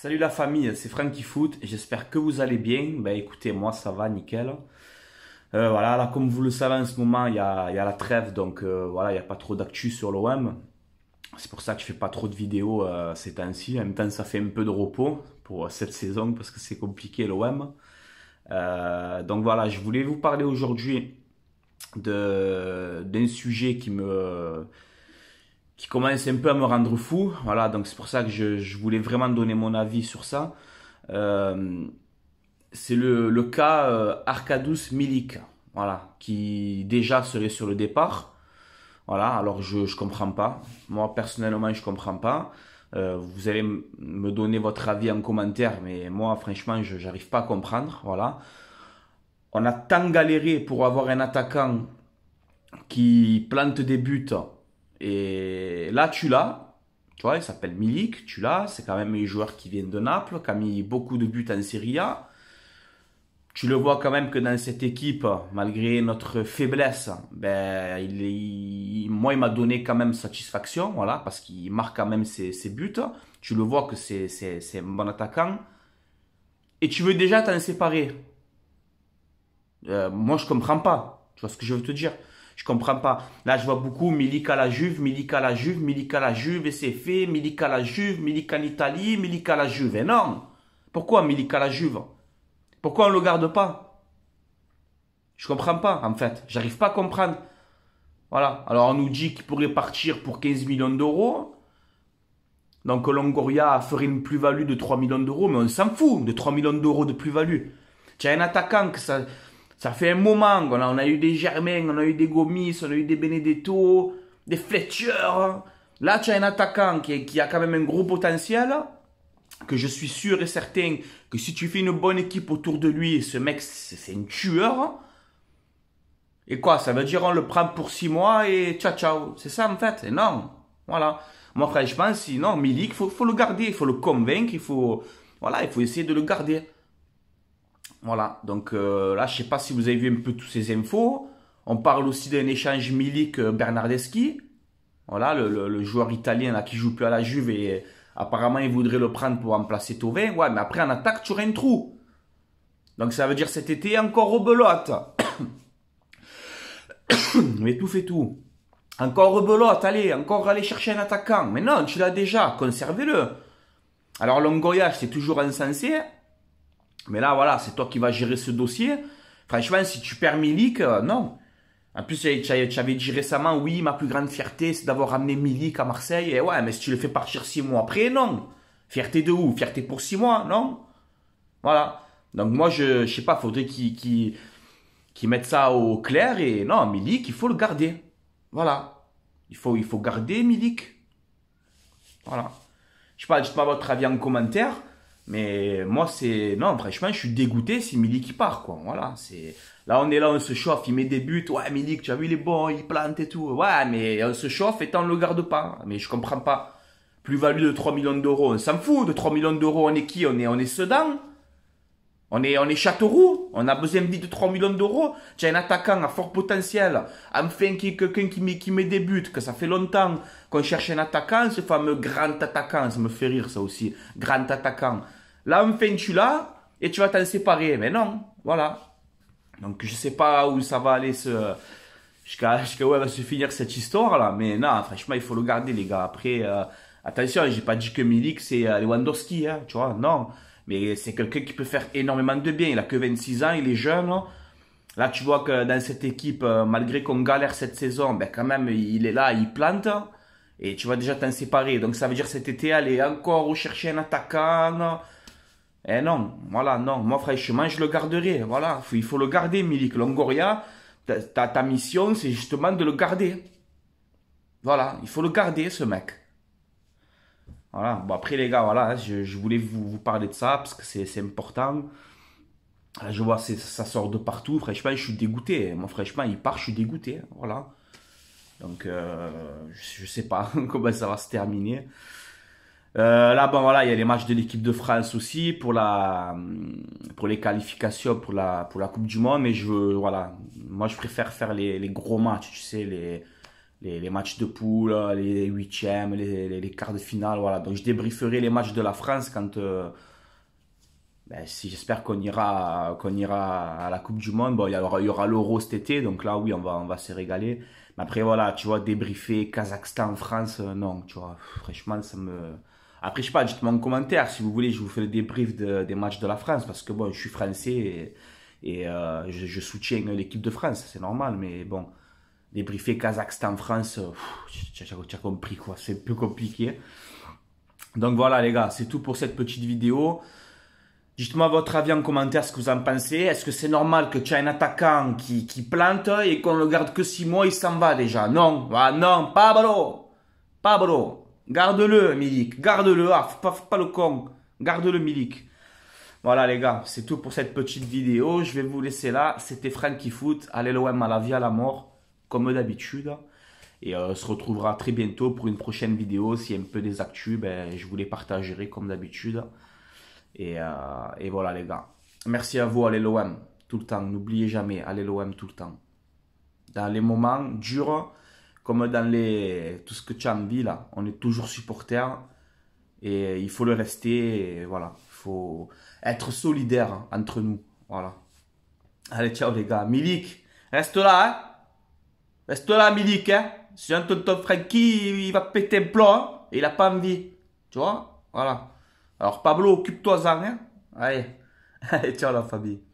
Salut la famille, c'est Franky Foot, j'espère que vous allez bien. Ben écoutez, moi ça va nickel. Euh, voilà, comme vous le savez en ce moment, il y a, la trêve, donc euh, voilà, il n'y a pas trop d'actu sur l'OM. C'est pour ça que je fais pas trop de vidéos euh, ces temps-ci. En même temps, ça fait un peu de repos pour cette saison parce que c'est compliqué l'OM. donc voilà, je voulais vous parler aujourd'hui d'un sujet qui me qui commence un peu à me rendre fou. Voilà, donc c'est pour ça que je, voulais vraiment donner mon avis sur ça. Euh, c'est le, cas euh, Arcadus Milik, voilà, qui déjà serait sur le départ. Voilà, alors je ne comprends pas. Moi, personnellement, je comprends pas. Euh, vous allez me donner votre avis en commentaire, mais moi, franchement, je n'arrive pas à comprendre. Voilà. On a tant galéré pour avoir un attaquant qui plante des buts et là, tu l'as. Tu vois, il s'appelle Milik, tu l'as. C'est quand même un joueur qui vient de Naples, qui a mis beaucoup de buts en Serie A. Tu le vois quand même que dans cette équipe, malgré notre faiblesse, ben, il, moi, il m'a donné quand même satisfaction, voilà, parce qu'il marque quand même ses, buts. Tu le vois que c'est, un bon attaquant. Et tu veux déjà t'en séparer. Euh, moi, je comprends pas. Tu vois ce que je veux te dire je comprends pas. Là, je vois beaucoup Milik la Juve, Milik la Juve, Milik la Juve, et c'est fait. Milik la Juve, Milik en Italie, Milik la Juve. énorme. Pourquoi Milik la Juve Pourquoi on le garde pas Je comprends pas, en fait. J'arrive pas à comprendre. Voilà. Alors, on nous dit qu'il pourrait partir pour 15 millions d'euros. Donc, Longoria ferait une plus-value de 3 millions d'euros, mais on s'en fout de 3 millions d'euros de plus-value. Tu as un attaquant que ça ça fait un moment qu'on a, on a eu des Germains, on a eu des Gomis, on a eu des Benedetto, des Fletcher. Là, tu as un attaquant qui, a quand même un gros potentiel, que je suis sûr et certain que si tu fais une bonne équipe autour de lui, ce mec, c'est un tueur. Et quoi, ça veut dire on le prend pour six mois et ciao ciao. C'est ça en fait, et non. Voilà. Moi franchement, non, Milik, il faut, faut, le garder, il faut le convaincre, il faut, voilà, il faut essayer de le garder. Voilà, donc euh, là, je sais pas si vous avez vu un peu toutes ces infos. On parle aussi d'un échange Milik-Bernardeschi. Euh, voilà, le, le, joueur italien là, qui joue plus à la Juve et apparemment, il voudrait le prendre pour remplacer Tovin. Ouais, mais après, en attaque, tu aurais un trou. Donc ça veut dire cet été, encore rebelote. mais tout fait tout. Encore rebelote, allez, encore aller chercher un attaquant. Mais non, tu l'as déjà, conservez-le. Alors Longoyage, c'est toujours insensé. Mais là, voilà, c'est toi qui va gérer ce dossier. Franchement, si tu perds Milik, euh, non. En plus, j'avais dit récemment, oui, ma plus grande fierté, c'est d'avoir amené Milik à Marseille. Et ouais, mais si tu le fais partir six mois après, non. Fierté de où Fierté pour six mois, non Voilà. Donc moi, je, je sais pas, faudrait qu'ils qui mettent ça au clair. Et non, Milik, il faut le garder. Voilà. Il faut, il faut garder Milik. Voilà. Je sais pas, dites-moi votre avis en commentaire. Mais moi, c'est. Non, franchement, je suis dégoûté, si Milik qui part, quoi. Voilà, c'est. Là, on est là, on se chauffe, il met des buts. Ouais, Milik, tu as vu, il est bon, il plante et tout. Ouais, mais on se chauffe et on ne le garde pas. Mais je comprends pas. Plus-value de 3 millions d'euros, on s'en fout. De 3 millions d'euros, on est qui On est, on est Sedan on est, on est Châteauroux, on a besoin de 3 millions d'euros. Tu as un attaquant à fort potentiel, enfin quelqu'un qui, met, qui met des buts, que ça fait longtemps qu'on cherche un attaquant, ce fameux grand attaquant, ça me fait rire ça aussi, grand attaquant. Là, enfin, tu l'as et tu vas t'en séparer. Mais non, voilà. Donc, je sais pas où ça va aller ce. Jusqu'à où elle va se finir cette histoire-là. Mais non, franchement, il faut le garder, les gars. Après, attention, euh, attention, j'ai pas dit que Milik, c'est euh, Lewandowski, hein, tu vois, non. Mais c'est quelqu'un qui peut faire énormément de bien. Il a que 26 ans, il est jeune. Hein. Là, tu vois que dans cette équipe, euh, malgré qu'on galère cette saison, ben quand même, il est là, il plante. Hein. Et tu vas déjà t'en séparer. Donc, ça veut dire cet été, aller encore rechercher un attaquant. Eh non, voilà, non. Moi, franchement, je le garderai. Voilà, il faut le garder, Milik. Longoria, ta, ta, mission, c'est justement de le garder. Voilà, il faut le garder, ce mec. Voilà, bon, après, les gars, voilà, je, je voulais vous, parler de ça parce que c'est important. Ah, je vois, ça sort de partout. Franchement, je suis dégoûté. Moi, franchement, il part, je suis dégoûté. Voilà. Donc, euh, je, je sais pas comment ça va se terminer. Euh, là, bon voilà, il y a les matchs de l'équipe de France aussi pour la, pour les qualifications pour la, pour la Coupe du Monde. Mais je, voilà, moi je préfère faire les, les gros matchs, tu sais, les, les, matchs de poule, les huitièmes, les, les, quarts de finale, voilà. Donc je débrieferai les matchs de la France quand, euh, ben, si j'espère qu'on ira, qu'on ira à la Coupe du Monde. Bon, il y aura, aura l'Euro cet été, donc là, oui, on va, on va se régaler. Mais après, voilà, tu vois, débriefer Kazakhstan, France, euh, non, tu vois, franchement, ça me après, je sais pas, dites-moi en commentaire si vous voulez, je vous fais le débrief de, des matchs de la France parce que bon, je suis français et, euh, je, je, soutiens l'équipe de France, c'est normal, mais bon, débriefer Kazakhstan-France, tu as compris quoi, c'est plus peu compliqué. Donc voilà les gars, c'est tout pour cette petite vidéo. Dites-moi votre avis en commentaire, ce que vous en pensez. Est-ce que c'est normal que tu as un attaquant qui, qui plante et qu'on le garde que 6 mois, il s'en va déjà Non, ah non, Pablo Pablo Garde-le, Milik. Garde-le. Ah, pas, pas le con. Garde-le, Milik. Voilà, les gars. C'est tout pour cette petite vidéo. Je vais vous laisser là. C'était Franck foot. Allez, l'OM à la vie, à la mort. Comme d'habitude. Et on euh, se retrouvera très bientôt pour une prochaine vidéo. S'il y a un peu des actus, ben, je vous les partagerai comme d'habitude. Et, euh, voilà, les gars. Merci à vous. Allez, Tout le temps. N'oubliez jamais. Allez, tout le temps. Dans les moments durs comme dans les, tout ce que tu as envie là, on est toujours supporter et il faut le rester. voilà, il faut être solidaire entre nous. Voilà. Allez, ciao les gars. Milik, reste là, hein. Reste là, Milik, hein. Si un tonton Frankie, il va péter un plomb, hein, et il a pas envie. Tu vois Voilà. Alors, Pablo, occupe-toi-en, hein. Allez. Allez, ciao la famille.